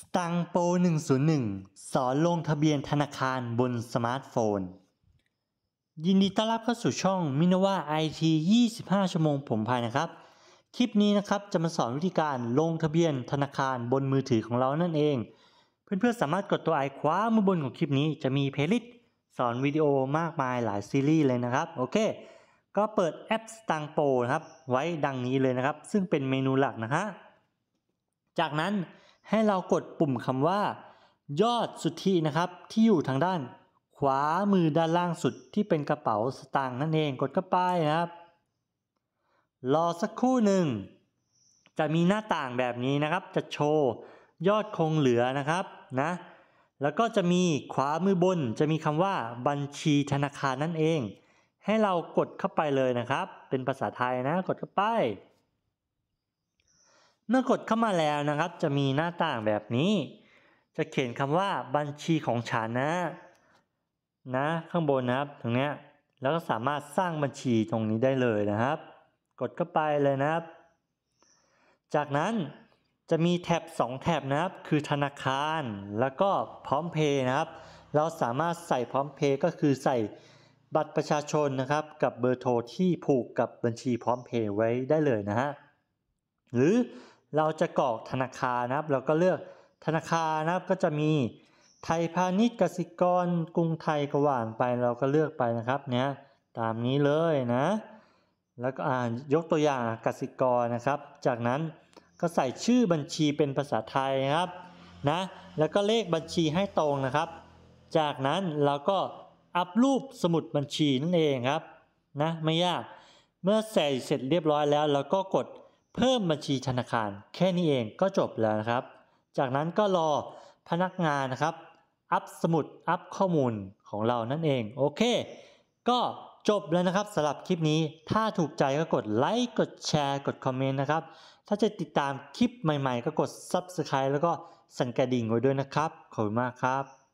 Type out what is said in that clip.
สตังโป101 สอนลงทะเบียนธนาคารบนสมาร์ทโฟน ยินดีต้อนรับเข้าสู่ช่องมินว่าไอทีย้าชั่วโมงผมพายนะครับ คลิปนี้นะครับจะมาสอนวิธีการลงทะเบียนธนาคารบนมือถือของเรานั่นเอง เพื่อนๆสามารถกดตัวไอคว้ามือบนของคลิปนี้จะมีเพลิดสอนวิดีโอมากมายหลายซีรีส์เลยนะครับ โอเค ก็เปิดแอปสตังโปนะครับไว้ดังนี้เลยนะครับ ซึ่งเป็นเมนูหลักนะฮะจากนั้นให้เรากดปุ่มคำว่า ยอดสุทธินะครับที่อยู่ทางด้าน ขวามือด้านล่างสุดที่เป็นกระเป๋าสตางค์นั่นเอง กดเข้าไปนะครับรอสักครู่หนึ่ง จะมีหน้าต่างแบบนี้นะครับ จะโชว์ ยอดคงเหลือนะครับนะแล้วก็จะมีขวามือบน จะมีคำว่าบัญชีธนาคารนั่นเอง ให้เรากดเข้าไปเลยนะครับ เป็นภาษาไทยนะกดเข้าไปเมื่อกดเข้ามาแล้วนะครับจะมีหน้าต่างแบบนี้ จะเขียนคำว่าบัญชีของฉันนะนะข้างบนนะครับตรงนี้แล้วก็สามารถสร้างบัญชีตรงนี้ได้เลยนะครับ กดเข้าไปเลยนะครับ จากนั้นจะมีแท็บ2 แท็บนะครับคือธนาคารแล้วก็พร้อมเพย์นะครับ เราสามารถใส่พร้อมเพย์ก็คือใส่บัตรประชาชนนะครับ กับเบอร์โทรที่ผูกกับบัญชีพร้อมเพย์ไว้ได้เลยนะฮะหรือเราจะกรอกธนาคารนะครับ เราก็เลือกธนาคารนะครับก็จะมีไทยพาณิชย์กสิกร กรุงไทยกว่านไปเราก็เลือกไปนะครับเนี่ยตามนี้เลยนะ แล้วก็อ่านยกตัวอย่างกสิกรนะครับ จากนั้นก็ใส่ชื่อบัญชีเป็นภาษาไทยนะครับนะแล้วก็เลขบัญชีให้ตรงนะครับ จากนั้นเราก็อัปรูปสมุดบัญชีนั่นเองครับนะไม่ยากเมื่อใส่เสร็จเรียบร้อยแล้วเราก็กดเพิ่มบัญชีธนาคารแค่นี้เองก็จบแล้วนะครับ จากนั้นก็รอพนักงานนะครับอัพสมุดอัพข้อมูลของเรานั่นเองโอเค ก็จบแล้วนะครับสำหรับคลิปนี้ถ้าถูกใจก็กดไลค์กดแชร์กดคอมเมนต์นะครับ ถ้าจะติดตามคลิปใหม่ๆ ก็กด Subscribe แล้วก็สั่นกระดิ่งไว้ด้วยนะครับขอบคุณมากครับ